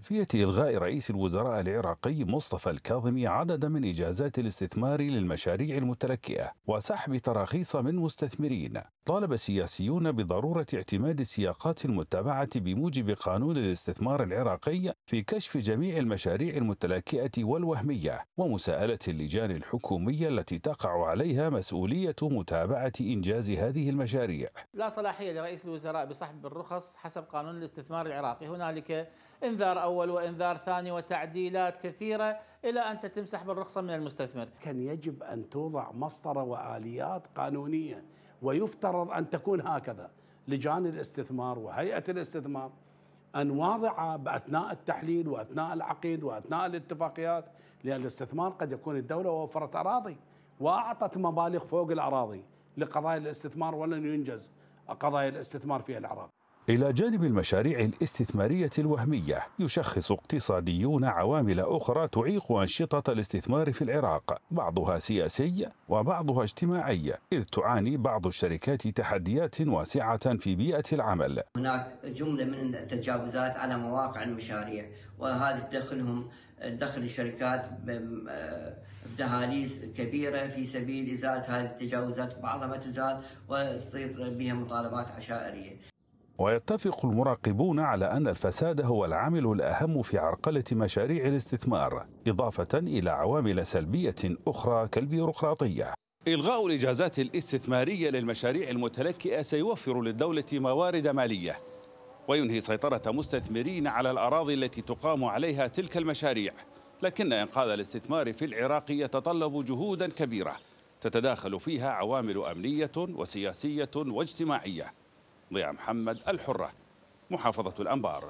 كيفية إلغاء رئيس الوزراء العراقي مصطفى الكاظمي عدد من إجازات الاستثمار للمشاريع المتلكئة وسحب تراخيص من مستثمرين طالب السياسيون بضرورة اعتماد السياقات المتبعة بموجب قانون الاستثمار العراقي في كشف جميع المشاريع المتلاكئة والوهمية ومساءلة اللجان الحكومية التي تقع عليها مسؤولية متابعة إنجاز هذه المشاريع لا صلاحية لرئيس الوزراء بسحب الرخص حسب قانون الاستثمار العراقي هنالك انذار أول وانذار ثاني وتعديلات كثيرة إلى أن تتم سحب الرخصة من المستثمر كان يجب أن توضع مسطرة وآليات قانونية ويفترض أن تكون هكذا لجان الاستثمار وهيئة الاستثمار أن واضعة بأثناء التحليل وأثناء العقيد وأثناء الاتفاقيات لأن الاستثمار قد يكون الدولة وفرت أراضي وأعطت مبالغ فوق الأراضي لقضايا الاستثمار ولن ينجز قضايا الاستثمار في العراق إلى جانب المشاريع الاستثمارية الوهمية يشخص اقتصاديون عوامل أخرى تعيق أنشطة الاستثمار في العراق بعضها سياسي وبعضها اجتماعي إذ تعاني بعض الشركات تحديات واسعة في بيئة العمل هناك جملة من التجاوزات على مواقع المشاريع وهذا تدخلهم دخل الشركات بدهاليز كبيرة في سبيل إزالة هذه التجاوزات بعضها ما تزال وتصير بها مطالبات عشائرية ويتفق المراقبون على أن الفساد هو العامل الأهم في عرقلة مشاريع الاستثمار إضافة إلى عوامل سلبية أخرى كالبيروقراطية إلغاء الإجازات الاستثمارية للمشاريع المتلكئة سيوفر للدولة موارد مالية وينهي سيطرة مستثمرين على الأراضي التي تقام عليها تلك المشاريع لكن إنقاذ الاستثمار في العراق يتطلب جهودا كبيرة تتداخل فيها عوامل أمنية وسياسية واجتماعية ضياء محمد الحرة محافظة الأنبار